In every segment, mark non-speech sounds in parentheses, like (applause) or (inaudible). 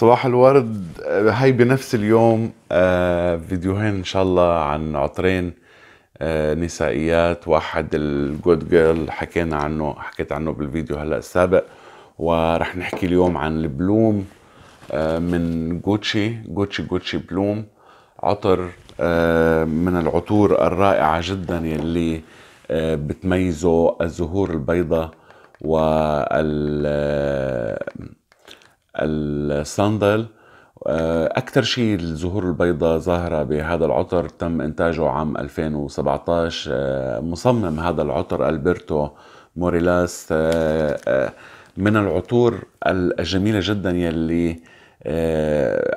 صباح الورد آه، هاي بنفس اليوم آه، فيديوهين ان شاء الله عن عطرين آه، نسائيات واحد الجود جيرل حكينا عنه حكيت عنه بالفيديو هلا السابق ورح نحكي اليوم عن البلوم من جوتشي جوتشي جوتشي بلوم عطر من العطور الرائعة جدا يلي بتميزه الزهور البيضاء وال الساندل آه، أكثر شيء الزهور البيضاء ظاهرة بهذا العطر تم إنتاجه عام 2017 آه، مصمم هذا العطر ألبرتو موريلاس آه، من العطور الجميلة جدا يلي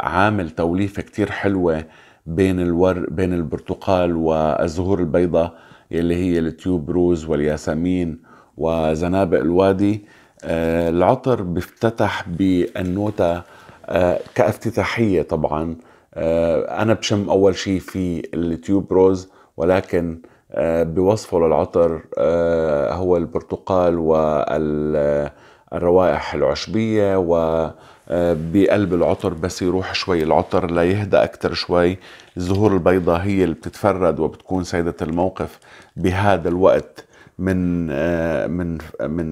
عامل توليفة كتير حلوة بين الور بين البرتقال والزهور البيضاء يلي هي التيوب روز والياسمين وزنابق الوادي آه، العطر بيفتتح بالنوتة آه، كافتتاحية طبعا آه، أنا بشم أول شيء في التيوب روز ولكن بوصفه للعطر هو البرتقال والروائح العشبية وبقلب العطر بس يروح شوي العطر يهدى أكتر شوي الزهور البيضاء هي اللي بتتفرد وبتكون سيدة الموقف بهذا الوقت آه، من من من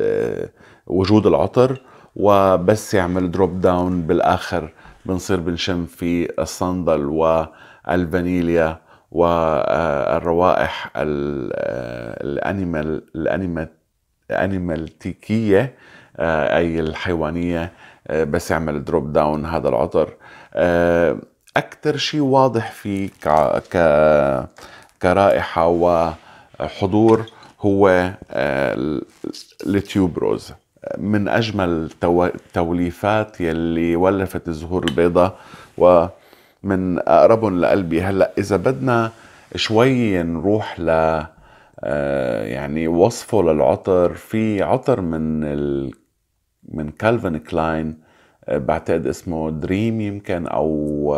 آه، وجود العطر وبس يعمل دروب داون بالاخر بنصير بنشم في الصندل والفانيليا والروائح آه، الانيمال الانيمال انيمالتيكيه اي الحيوانيه بس يعمل دروب داون هذا العطر اكثر شيء واضح فيه ك ك كرائحه و حضور هو التيوبروز آه، من اجمل التوليفات يلي ولفت الزهور البيضاء ومن اقربهم لقلبي هلا اذا بدنا شوي نروح ل آه، يعني وصفه للعطر في عطر من ال... من كالفن كلاين آه، بعتقد اسمه دريم يمكن او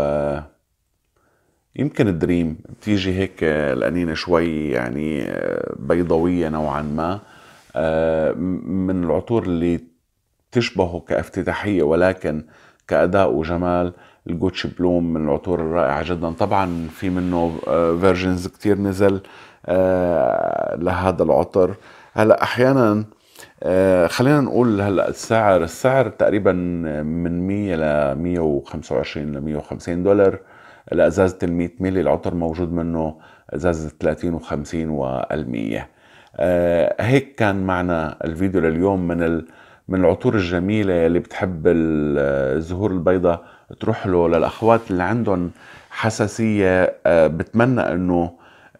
يمكن الدريم بتيجي هيك آه، القنينة شوي يعني آه، بيضوية نوعا ما آه، من العطور اللي تشبهه كافتتاحية ولكن كأداء وجمال الجوتش بلوم من العطور الرائعة جدا طبعا في منه فيرجنز كتير نزل لهذا العطر هلا أحيانا خلينا نقول هلا السعر السعر تقريبا من 100 ل 125 ل 150 دولار الازازه ال 100 مللي العطر موجود منه ازازه 30 و50 و100 آه هيك كان معنا الفيديو لليوم من ال... من العطور الجميلة اللي بتحب الزهور البيضاء تروح له للأخوات اللي عندهم حساسية آه بتمنى أنه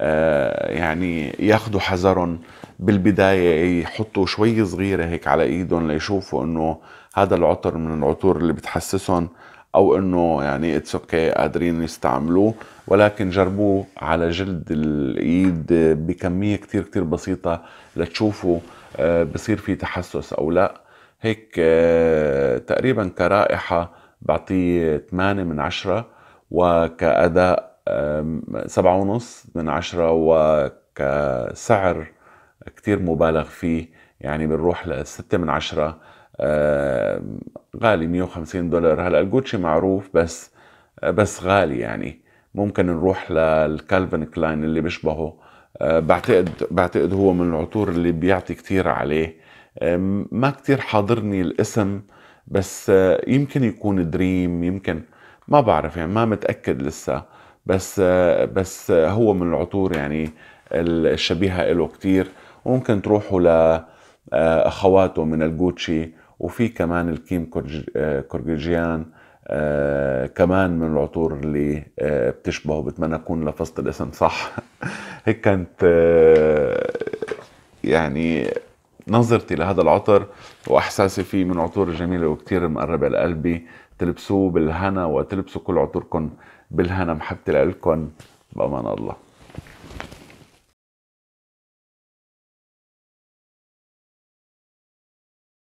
آه يعني ياخدوا حذرهم بالبداية يحطوا شوي صغيرة هيك على إيدهم ليشوفوا أنه هذا العطر من العطور اللي بتحسسهم او انه يعني اتس اوكي قادرين يستعملوه ولكن جربوه على جلد الايد بكميه كتير كتير بسيطه لتشوفوا آه، بصير في تحسس او لا هيك آه، تقريبا كرائحه بعطيه 8 من 10 وكاداء 7 ونص من 10 وكسعر كتير مبالغ فيه يعني بنروح ل 6 من 10 آه، غالي 150 دولار هلا الجوتشي معروف بس بس غالي يعني ممكن نروح للكالفن كلاين اللي بيشبهه آه، بعتقد بعتقد هو من العطور اللي بيعطي كتير عليه آه، ما كتير حاضرني الاسم بس يمكن يكون دريم يمكن ما بعرف يعني ما متأكد لسه بس بس هو من العطور يعني الشبيهة له كتير وممكن تروحوا لأخواته من الجوتشي وفي كمان الكيم آه، كورجيان آه كمان من العطور اللي آه بتشبهه بتمنى اكون لفظت الاسم صح (laughs) هيك كانت آه يعني نظرتي لهذا العطر واحساسي فيه من عطور جميله وكثير مقربه لقلبي تلبسوه بالهنا وتلبسوا كل عطوركم بالهنا محبتي لكم بامان الله